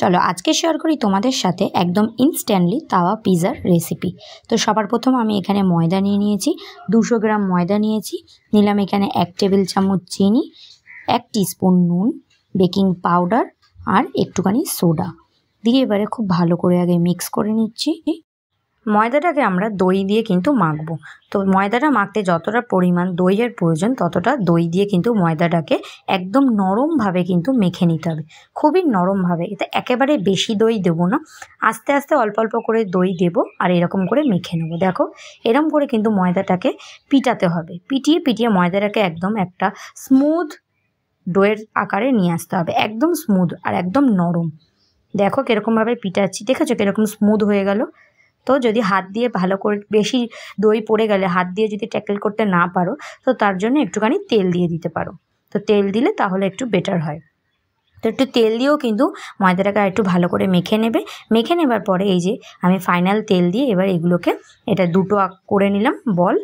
চলো আজকে শেয়ার করি তোমাদের সাথে একদম ইনস্ট্যান্টলি তাওয়া পিজার রেসিপি তো সবার প্রথম আমি এখানে ময়দা নিয়ে নিয়েছি দুশো গ্রাম ময়দা নিয়েছি নিলাম এখানে এক টেবিল চামচ চিনি এক স্পুন নুন বেকিং পাউডার আর একটুখানি সোডা দিয়ে এবারে খুব ভালো করে আগে মিক্স করে নিচ্ছি ময়দাটাকে আমরা দই দিয়ে কিন্তু মাখবো তো ময়দাটা মাখতে যতটা পরিমাণ দইয়ের প্রয়োজন ততটা দই দিয়ে কিন্তু ময়দাটাকে একদম নরমভাবে কিন্তু মেখে নিতে হবে খুবই নরমভাবে এতে একেবারে বেশি দই দেবো না আস্তে আস্তে অল্প অল্প করে দই দেব আর এরকম করে মেখে নেবো দেখো এরকম করে কিন্তু ময়দাটাকে পিটাতে হবে পিটিয়ে পিটিয়ে ময়দাটাকে একদম একটা স্মুথ দইয়ের আকারে নিয়ে আসতে হবে একদম স্মুথ আর একদম নরম দেখো কীরকমভাবে পিটাচ্ছি দেখেছো কীরকম স্মুথ হয়ে গেল তো যদি হাত দিয়ে ভালো করে বেশি দই পড়ে গেলে হাত দিয়ে যদি ট্যাকেল করতে না পারো তো তার জন্য একটুখানি তেল দিয়ে দিতে পারো তো তেল দিলে তাহলে একটু বেটার হয় তো একটু তেল দিয়েও কিন্তু ময়দাটাকে একটু ভালো করে মেখে নেবে মেখে নেবার পরে এই যে আমি ফাইনাল তেল দিয়ে এবার এগুলোকে এটা দুটো করে নিলাম বল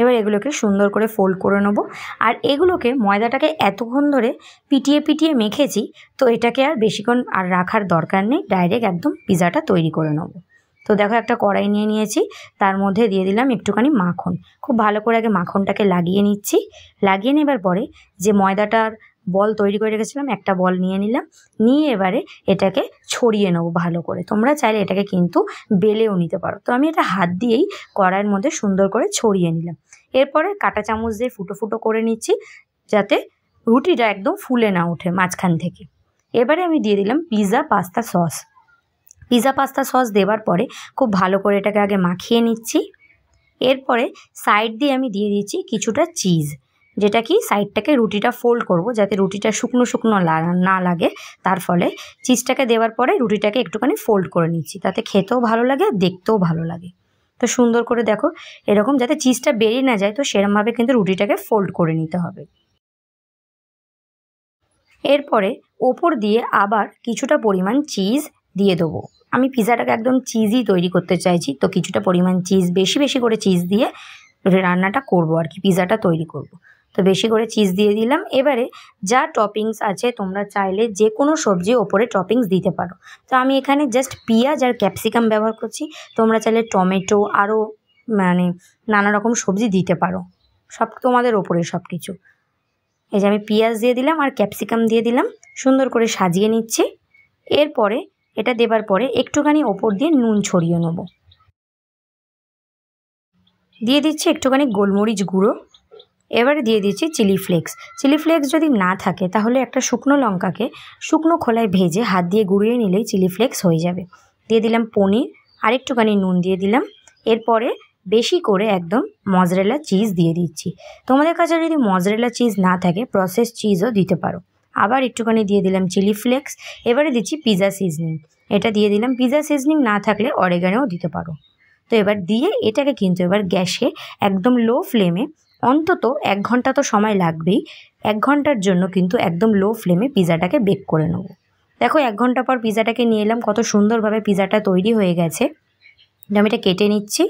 এবার এগুলোকে সুন্দর করে ফোল্ড করে নেবো আর এগুলোকে ময়দাটাকে এতক্ষণ ধরে পিটিয়ে পিটিয়ে মেখেছি তো এটাকে আর বেশিক্ষণ আর রাখার দরকার নেই ডাইরেক্ট একদম পিজাটা তৈরি করে নেবো তো দেখো একটা কড়াই নিয়ে নিয়েছি তার মধ্যে দিয়ে দিলাম একটুখানি মাখন খুব ভালো করে আগে মাখনটাকে লাগিয়ে নিচ্ছি লাগিয়ে নেবার পরে যে ময়দাটার বল তৈরি করে রেখেছিলাম একটা বল নিয়ে নিলাম নিয়ে এবারে এটাকে ছড়িয়ে নেবো ভালো করে তোমরা চাইলে এটাকে কিন্তু বেলেও নিতে পারো তো আমি এটা হাত দিয়েই কড়াইয়ের মধ্যে সুন্দর করে ছড়িয়ে নিলাম এরপরে কাটা চামচ দিয়ে ফুটো ফুটো করে নিচ্ছি যাতে রুটিটা একদম ফুলে না ওঠে মাঝখান থেকে এবারে আমি দিয়ে দিলাম pizza pasta sauce pizza pasta sauce দেবার পরে খুব ভালো করে এটাকে আগে মাখিয়ে নিচ্ছি এরপরে সাইড দিয়ে আমি দিয়ে দিচ্ছি কিছুটা চিজ যেটা কি সাইডটাকে রুটিটা ফোল্ড করব যাতে রুটিটা শুকনো শুকনো না লাগে তার ফলে চিজটাকে দেওয়ার পরে রুটিটাকে একটুখানি ফোল্ড করে নিচ্ছি তাতে খেতেও ভালো লাগে আর দেখতেও ভালো লাগে তো সুন্দর করে দেখো এরকম যাতে চিজটা বেরিয়ে না যায় তো সেরমভাবে কিন্তু রুটিটাকে ফোল্ড করে নিতে হবে এরপরে ওপর দিয়ে আবার কিছুটা পরিমাণ চিজ দিয়ে দেবো আমি পিজাটাকে একদম চিজই তৈরি করতে চাইছি তো কিছুটা পরিমাণ চিজ বেশি বেশি করে চিজ দিয়ে রান্নাটা করব আর কি পিৎজাটা তৈরি করব। তো বেশি করে চিজ দিয়ে দিলাম এবারে যা টপিংস আছে তোমরা চাইলে যে কোনো সবজি ওপরে টপিংস দিতে পারো তো আমি এখানে জাস্ট পিঁয়াজ আর ক্যাপসিকাম ব্যবহার করছি তোমরা চাইলে টমেটো আরও মানে নানা রকম সবজি দিতে পারো সব তোমাদের ওপরে সব কিছু এই যে আমি পেঁয়াজ দিয়ে দিলাম আর ক্যাপসিকাম দিয়ে দিলাম সুন্দর করে সাজিয়ে নিচ্ছি এরপরে এটা দেবার পরে একটুখানি ওপর দিয়ে নুন ছড়িয়ে নেব দিয়ে দিচ্ছি একটুখানি গোলমরিচ গুঁড়ো এবারে দিয়ে দিচ্ছি চিলি ফ্লেক্স চিলি ফ্লেক্স যদি না থাকে তাহলে একটা শুকনো লঙ্কাকে শুকনো খোলায় ভেজে হাত দিয়ে গুঁড়িয়ে নিলেই চিলি ফ্লেক্স হয়ে যাবে দিয়ে দিলাম পনির আরেকটুখানি নুন দিয়ে দিলাম এরপরে বেশি করে একদম মজরেলা চিজ দিয়ে দিচ্ছি তোমাদের কাছে যদি মজরেলা চিজ না থাকে প্রসেস চিজও দিতে পারো আবার একটুখানি দিয়ে দিলাম চিলি ফ্লেক্স এবারে দিচ্ছি পিজা সিজনিং এটা দিয়ে দিলাম পিজা সিজনিং না থাকলে অরেগানেও দিতে পারো তো এবার দিয়ে এটাকে কিন্তু এবার গ্যাসে একদম লো ফ্লেমে অন্তত এক ঘন্টা তো সময় লাগবেই এক ঘন্টার জন্য কিন্তু একদম লো ফ্লেমে পিজাটাকে বেক করে নেব দেখো এক ঘন্টা পর পিজাটাকে নিয়ে এলাম কত সুন্দরভাবে পিজাটা তৈরি হয়ে গেছে আমি এটা কেটে নিচ্ছি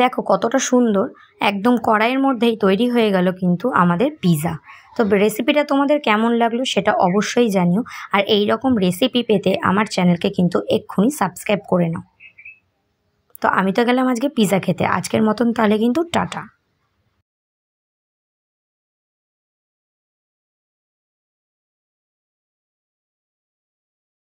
দেখো কতটা সুন্দর একদম কড়াইয়ের মধ্যেই তৈরি হয়ে গেল কিন্তু আমাদের পিৎজা তো রেসিপিটা তোমাদের কেমন লাগলো সেটা অবশ্যই জানিও আর এই রকম রেসিপি পেতে আমার চ্যানেলকে কিন্তু এক্ষুনি সাবস্ক্রাইব করে নাও তো আমি তো গেলাম আজকে পিৎজা খেতে আজকের মতন তাহলে কিন্তু টাটা